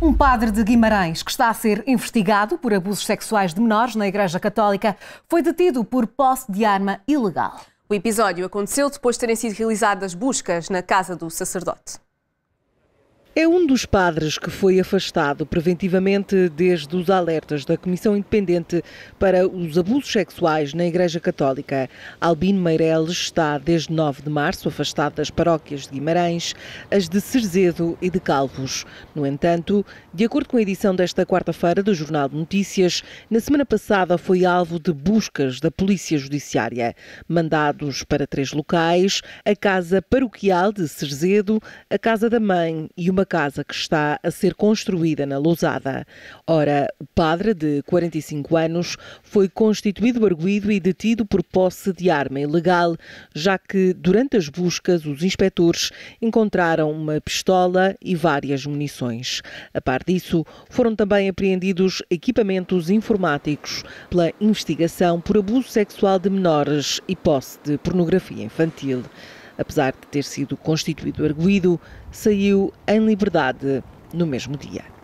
Um padre de Guimarães, que está a ser investigado por abusos sexuais de menores na Igreja Católica, foi detido por posse de arma ilegal. O episódio aconteceu depois de terem sido realizadas buscas na casa do sacerdote. É um dos padres que foi afastado preventivamente desde os alertas da Comissão Independente para os Abusos Sexuais na Igreja Católica. Albino Meireles está desde 9 de março afastado das paróquias de Guimarães, as de Cerzedo e de Calvos. No entanto, de acordo com a edição desta quarta-feira do Jornal de Notícias, na semana passada foi alvo de buscas da Polícia Judiciária, mandados para três locais, a Casa Paroquial de Cerzedo, a Casa da Mãe e uma casa que está a ser construída na Lousada. Ora, o padre, de 45 anos, foi constituído arguído e detido por posse de arma ilegal, já que durante as buscas os inspectores encontraram uma pistola e várias munições. A par disso, foram também apreendidos equipamentos informáticos pela investigação por abuso sexual de menores e posse de pornografia infantil apesar de ter sido constituído arguído, saiu em liberdade no mesmo dia.